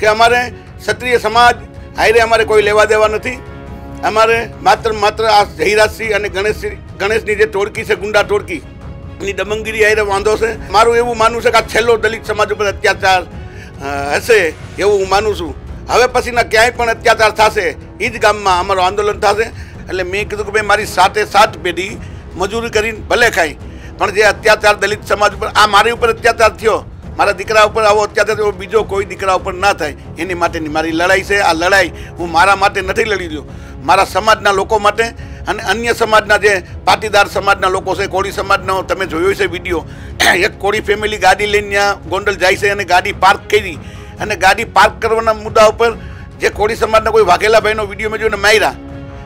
કે અમારે ક્ષત્રિય સમાજ હાઈરે અમારે કોઈ લેવા દેવા નથી અમારે માત્ર માત્ર આ જહીરાજસિંહ અને ગણેશસિંહ ગણેશની જે ટોળકી છે ગુંડા ટોળકી એની દબંગગીરી હાઈરે વાંધો છે મારું એવું માનવું છે કે આ છેલ્લો દલિત સમાજ ઉપર અત્યાચાર હશે એવું હું માનું છું હવે પછીના ક્યાંય પણ અત્યાચાર થશે એ જ ગામમાં અમારું આંદોલન થશે એટલે મેં કીધું કે ભાઈ મારી સાથે સાત પેઢી મજૂરી કરીને ભલે ખાય પણ જે અત્યાચાર દલિત સમાજ ઉપર આ મારી ઉપર અત્યાચાર થયો મારા દીકરા ઉપર આવો અત્યાચાર બીજો કોઈ દીકરા ઉપર ના થાય એની માટેની મારી લડાઈ છે આ લડાઈ હું મારા માટે નથી લડી રહ્યો મારા સમાજના લોકો માટે અને અન્ય સમાજના જે પાટીદાર સમાજના લોકો છે કોળી સમાજનો તમે જોયો છે વિડીયો એક કોળી ફેમિલી ગાડી લઈને ત્યાં ગોંડલ જાય છે અને ગાડી પાર્ક કરી અને ગાડી પાર્ક કરવાના મુદ્દા ઉપર જે કોળી સમાજના કોઈ વાઘેલા ભાઈનો વિડીયો મેં જોઈને માર્યા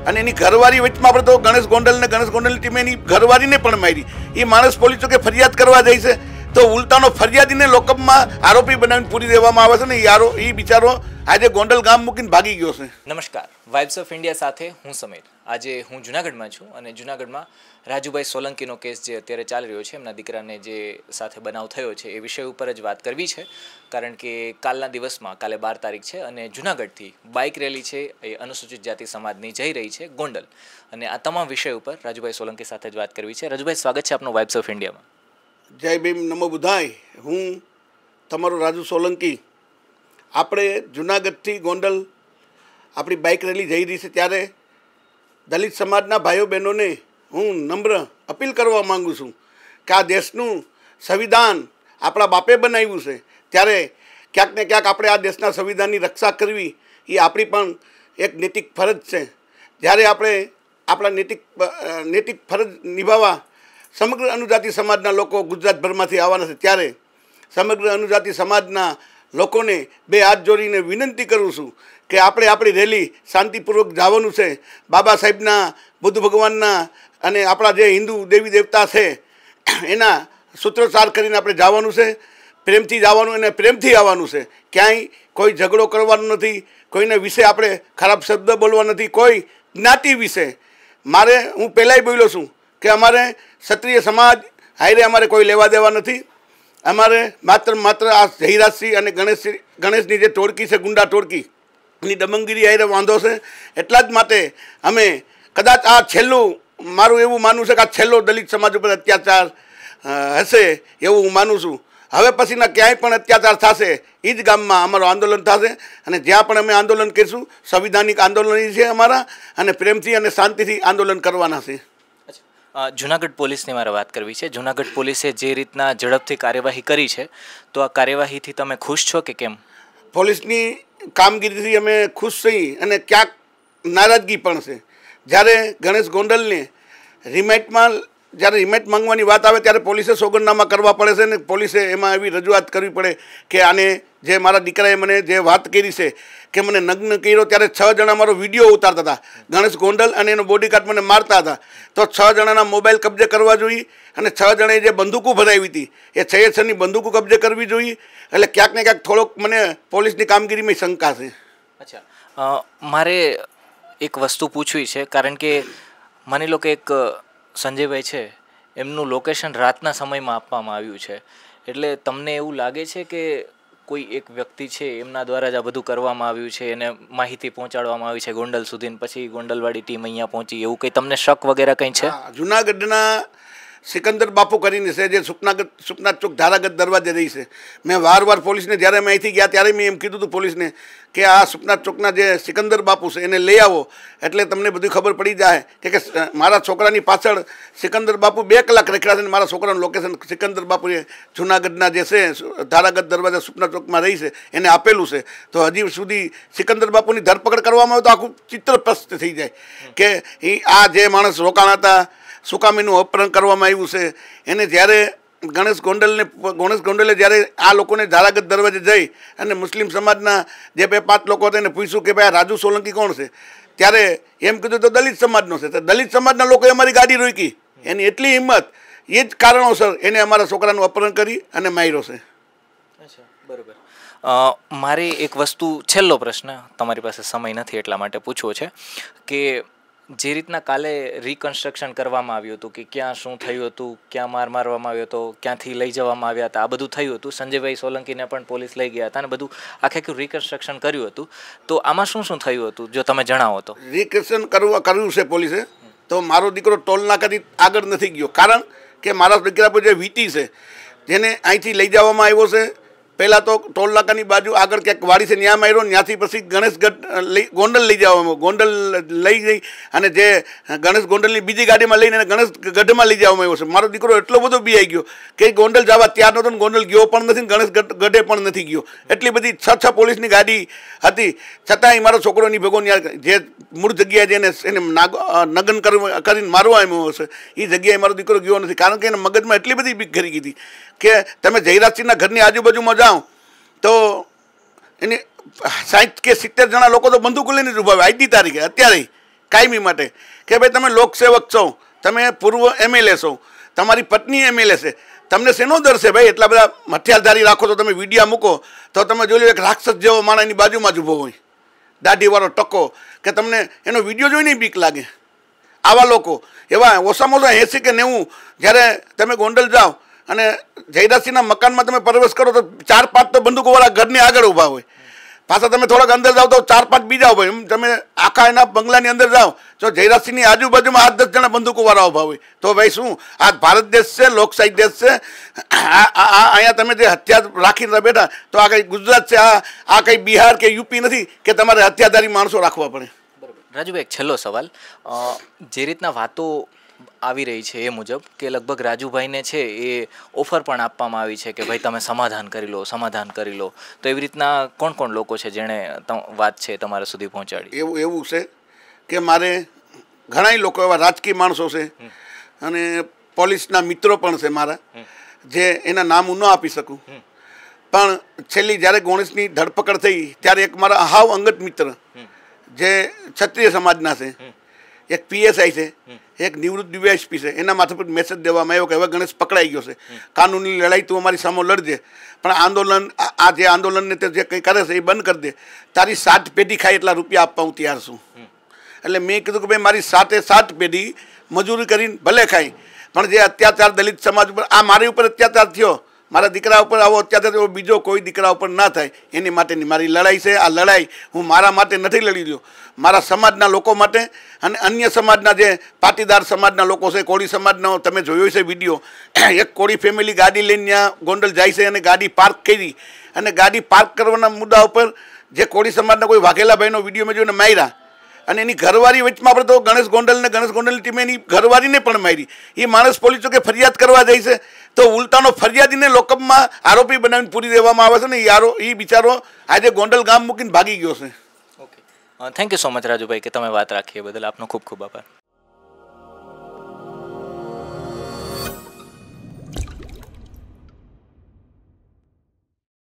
અને એની ઘરવારી વચમાં આપણે તો ગણેશ ગોંડલ ગોંડલને ગણેશ ગોંડલની ટીમે એની ઘરવારીને પણ મારી એ માણસ પોલીસ ચોકે ફરિયાદ કરવા જાય છે તો ઉલટાનો ફરિયાદીને લોકપમાં આરોપી બનાવીને પૂરી દેવામાં આવે છે ને યારો એ બિચારો આજે ગોંડલ ગામ મૂકીને ભાગી ગયો છે નમસ્કાર વાઇબ્સ ઓફ ઇન્ડિયા સાથે હું સમીર આજે હું જુનાગઢમાં છું અને જુનાગઢમાં રાજુભાઈ સોલંકીનો કેસ જે અત્યારે ચાલી રહ્યો છે એમના દીકરાને જે સાથે બનાવ થયો છે એ વિષય ઉપર જ વાત કરવી છે કારણ કે કાલના દિવસમાં કાલે બાર તારીખ છે અને જુનાગઢથી બાઇક રેલી છે એ અનુસૂચિત જાતિ સમાજની જઈ રહી છે ગોંડલ અને આ તમામ વિષય ઉપર રાજુભાઈ સોલંકી સાથે જ વાત કરવી છે રાજુભાઈ સ્વાગત છે આપનું વાઇબ્સ ઓફ ઇન્ડિયામાં જય ભીમ નમો બુધાય હું તમારો રાજુ સોલંકી આપણે જુનાગઢથી ગોંડલ આપણી બાઇક રેલી જઈ રહી છે ત્યારે દલિત સમાજના ભાઈઓ બહેનોને હું નમ્ર અપીલ કરવા માગું છું કે આ દેશનું સંવિધાન આપણા બાપે બનાવ્યું છે ત્યારે ક્યાંક ને ક્યાંક આપણે આ દેશના સંવિધાનની રક્ષા કરવી એ આપણી પણ એક નૈતિક ફરજ છે જ્યારે આપણે આપણા નૈતિક નૈતિક ફરજ નિભાવવા સમગ્ર અનુજાતિ સમાજના લોકો ગુજરાતભરમાંથી આવવાના છે ત્યારે સમગ્ર અનુજાતિ સમાજના લોકોને બે હાથ જોડીને વિનંતી કરું છું કે આપણે આપણી રેલી શાંતિપૂર્વક જવાનું છે બાબા સાહેબના બુદ્ધ ભગવાનના અને આપણા જે હિન્દુ દેવી દેવતા છે એના સૂત્રોચ્ચાર કરીને આપણે જવાનું છે પ્રેમથી જવાનું અને પ્રેમથી આવવાનું છે ક્યાંય કોઈ ઝઘડો કરવાનો નથી કોઈને વિશે આપણે ખરાબ શબ્દ બોલવા નથી કોઈ જ્ઞાતિ વિશે મારે હું પહેલાંય બોલ્યો છું કે અમારે ક્ષત્રિય સમાજ હાઈરે અમારે કોઈ લેવા દેવા નથી અમારે માત્ર માત્ર આ જહીરાજસિંહ અને ગણેશ ગણેશની જે ટોળકી છે ગુંડા ટોળકી એની દબંગગીરી હાઈરે વાંધો છે એટલા જ માટે અમે કદાચ આ છેલ્લું મારું એવું માનવું છે કે આ છેલ્લો દલિત સમાજ ઉપર અત્યાચાર હશે એવું હું માનું છું હવે પછીના ક્યાંય પણ અત્યાચાર થશે એ જ ગામમાં અમારું આંદોલન થશે અને જ્યાં પણ અમે આંદોલન કરીશું સંવિધાનિક આંદોલન છે અમારા અને પ્રેમથી અને શાંતિથી આંદોલન કરવાના છે જૂનાગઢ પોલીસની મારે વાત કરવી છે જૂનાગઢ પોલીસે જે રીતના ઝડપથી કાર્યવાહી કરી છે તો આ કાર્યવાહીથી તમે ખુશ છો કે કેમ પોલીસની કામગીરીથી અમે ખુશ થઈ અને ક્યાંક નારાજગી પણ છે જ્યારે ગણેશ ગોંડલને રિમાઇટમાં જ્યારે રિમેટ માંગવાની વાત આવે ત્યારે પોલીસે સોગંદનામા કરવા પડે છે ને પોલીસે એમાં એવી રજૂઆત કરવી પડે કે આને જે મારા દીકરાએ મને જે વાત કરી છે કે મને નગ્ન કર્યો ત્યારે છ જણા મારો વિડીયો ઉતારતા હતા ગણેશ ગોંડલ અને એનો બોડીગાર્ડ મને મારતા હતા તો છ જણાના મોબાઈલ કબજે કરવા જોઈએ અને છ જણાએ જે બંદૂકો ભરાવી હતી એ છએ છની બંદૂકો કબજે કરવી જોઈએ એટલે ક્યાંક ને ક્યાંક થોડોક મને પોલીસની કામગીરીમાં શંકા છે અચ્છા મારે એક વસ્તુ પૂછવી છે કારણ કે માની લો કે એક સંજયભાઈ છે એમનું લોકેશન રાતના સમયમાં આપવામાં આવ્યું છે એટલે તમને એવું લાગે છે કે કોઈ એક વ્યક્તિ છે એમના દ્વારા જ આ બધું કરવામાં આવ્યું છે એને માહિતી પહોંચાડવામાં આવી છે ગોંડલ સુધી પછી ગોંડલવાળી ટીમ અહીંયા પહોંચી એવું કંઈ તમને શક વગેરે કંઈ છે જુનાગઢના સિકંદર બાપુ કરીને છે જે સુપનાગત સુપનાથ ચોક ધારાગત દરવાજે રહી છે મેં વાર વાર પોલીસને જ્યારે મેં અહીંથી ગયા ત્યારે મેં એમ કીધું હતું પોલીસને કે આ સુપનાથ ચોકના જે સિકંદર બાપુ છે એને લઈ આવો એટલે તમને બધી ખબર પડી જાય કે મારા છોકરાની પાછળ સિકંદર બાપુ બે કલાક રખ્યા છે અને મારા છોકરાનું લોકેશન સિકંદર બાપુએ જુનાગઢના જે છે ધારાગત દરવાજા સુપના ચોકમાં રહી છે એને આપેલું છે તો હજી સુધી સિકંદર બાપુની ધરપકડ કરવામાં આવે તો આખું ચિત્ર પ્રસ્ત થઈ જાય કે આ જે માણસ રોકાણ હતા સુકામીનું અપહરણ કરવામાં આવ્યું છે એને જ્યારે ગણેશ ગોંડલને ગણેશ ગોંડલે જ્યારે આ લોકોને ધારાગત દરવાજે જઈ અને મુસ્લિમ સમાજના જે બે પાંચ લોકો હતા એને પૂછ્યું કે ભાઈ આ રાજુ સોલંકી કોણ છે ત્યારે એમ કીધું તો દલિત સમાજનો છે તો દલિત સમાજના લોકોએ અમારી ગાડી રોકી એની એટલી હિંમત એ જ કારણોસર એને અમારા છોકરાનું અપહરણ કરી અને માર્યો છે બરોબર મારે એક વસ્તુ છેલ્લો પ્રશ્ન તમારી પાસે સમય નથી એટલા માટે પૂછવો છે કે જે રીતના કાલે રિકન્સ્ટ્રક્શન કરવામાં આવ્યું હતું કે ક્યાં શું થયું હતું ક્યાં માર મારવામાં આવ્યો હતો ક્યાંથી લઈ જવામાં આવ્યા હતા આ બધું થયું હતું સંજયભાઈ સોલંકીને પણ પોલીસ લઈ ગયા હતા અને બધું આખે આખું રિકન્સ્ટ્રક્શન કર્યું હતું તો આમાં શું શું થયું હતું જો તમે જણાવો તો રિકન્સ્ટ્રક્શન કરવા કર્યું છે પોલીસે તો મારો દીકરો ટોલ નાકાથી આગળ નથી ગયો કારણ કે મારા દીકરા પર જે વીટી છે જેને અહીંથી લઈ જવામાં આવ્યો છે પહેલાં તો ટોલ નાકાની બાજુ આગળ ક્યાંક વાડી છે ત્યાં માર્યો ત્યાંથી પછી ગણેશગઢ લઈ ગોંડલ લઈ જવામાં ગોંડલ લઈ ગઈ અને જે ગણેશ ગોંડલની બીજી ગાડીમાં લઈને ગણેશ ગઢમાં લઈ જવામાં આવ્યો છે મારો દીકરો એટલો બધો બી આવી ગયો કે ગોંડલ જવા ત્યાર નહોતો ગોંડલ ગયો પણ નથી ગણેશ ગઢે પણ નથી ગયો એટલી બધી છ છ પોલીસની ગાડી હતી છતાંય મારો છોકરોની ની ભેગો જે મૂળ જગ્યાએ જેને એને નાગ નગન કરીને મારવા આવ્યો હશે એ જગ્યાએ મારો દીકરો ગયો નથી કારણ કે એને મગજમાં એટલી બધી બીક કરી ગઈ હતી કે તમે જયરાજસિંહના ઘરની આજુબાજુમાં જાઓ તો એની સાઠ કે સિત્તેર જણા લોકો તો બંદૂક લઈને જ ઊભા આજની તારીખે અત્યારે કાયમી માટે કે ભાઈ તમે લોકસેવક છો તમે પૂર્વ એમએલએ છો તમારી પત્ની એમએલએ છે તમને શેનો દર છે ભાઈ એટલા બધા હથિયારધારી રાખો તો તમે વિડીયા મૂકો તો તમે જોઈ લો એક રાક્ષસ જેવો માણસની બાજુમાં જ ઊભો હોય દાઢીવાળો ટકો કે તમને એનો વિડીયો જોઈને બીક લાગે આવા લોકો એવા ઓછામાં ઓછા એંસી કે નેવું જ્યારે તમે ગોંડલ જાઓ અને જયદાસજીના મકાનમાં તમે પ્રવેશ કરો તો ચાર પાંચ તો બંદૂકોવાળા ઘરની આગળ ઊભા હોય પાછા તમે થોડાક અંદર જાઓ તો ચાર પાંચ બીજા હોય એમ તમે આખા એના બંગલાની અંદર જાઓ તો જયરાજસિંહની આજુબાજુમાં આઠ દસ જણા બંદૂકોવાળા ઊભા હોય તો ભાઈ શું આ ભારત દેશ છે લોકશાહી દેશ છે આ અહીંયા તમે જે હત્યા રાખીને બેઠા તો આ કંઈ ગુજરાત છે આ આ કંઈ બિહાર કે યુપી નથી કે તમારે હત્યાધારી માણસો રાખવા પડે રાજુભાઈ એક છેલ્લો સવાલ જે રીતના વાતો આવી રહી છે એ મુજબ કે લગભગ રાજુભાઈને છે એ ઓફર પણ આપવામાં આવી છે કે ભાઈ તમે સમાધાન કરી લો સમાધાન કરી લો તો એવી રીતના કોણ કોણ લોકો છે જેણે વાત છે તમારા સુધી પહોંચાડી એવું એવું છે કે મારે ઘણા લોકો એવા રાજકીય માણસો છે અને પોલીસના મિત્રો પણ છે મારા જે એના નામ હું ન આપી શકું પણ છેલ્લી જ્યારે ગણેશની ધરપકડ થઈ ત્યારે એક મારા હાવ અંગત મિત્ર જે ક્ષત્રિય સમાજના છે એક પીએસઆઈ છે એક નિવૃત્ત ડીવાયએસપી છે એના માથે પર મેસેજ દેવામાં આવ્યો કે હવે ગણેશ પકડાઈ ગયો છે કાનૂની લડાઈ તું અમારી સામે લડજે પણ આંદોલન આ જે આંદોલનને તે જે કંઈ કરે છે એ બંધ કરી દે તારી સાત પેઢી ખાય એટલા રૂપિયા આપવા હું તૈયાર છું એટલે મેં કીધું કે ભાઈ મારી સાતે સાત પેઢી મજૂરી કરીને ભલે ખાય પણ જે અત્યાચાર દલિત સમાજ ઉપર આ મારી ઉપર અત્યાચાર થયો મારા દીકરા ઉપર આવો અત્યારે એવો બીજો કોઈ દીકરા ઉપર ના થાય એની માટેની મારી લડાઈ છે આ લડાઈ હું મારા માટે નથી લડી રહ્યો મારા સમાજના લોકો માટે અને અન્ય સમાજના જે પાટીદાર સમાજના લોકો છે કોળી સમાજનો તમે જોયો છે વિડીયો એક કોળી ફેમિલી ગાડી લઈને ત્યાં ગોંડલ જાય છે અને ગાડી પાર્ક કરી અને ગાડી પાર્ક કરવાના મુદ્દા ઉપર જે કોળી સમાજના કોઈ વાઘેલા ભાઈનો વિડીયો મેં જોઈને માર્યા અને એની ઘરવાળી વચમાં આપણે તો ગણેશ ગોંડલ ગોંડલને ગણેશ ગોંડલની ટીમે એની ઘરવાળીને પણ મારી એ માણસ પોલીસ ચોકે ફરિયાદ કરવા જાય છે તો ઉલટાનો ફરિયાદીને લોકઅપમાં આરોપી બનાવીને પૂરી દેવામાં આવે છે ને યારો એ બિચારો આજે ગોંડલ ગામ મૂકીને ભાગી ગયો છે okay thank you so much રાજુભાઈ કે તમે વાત રાખી એ બદલ આપનો ખૂબ ખૂબ આભાર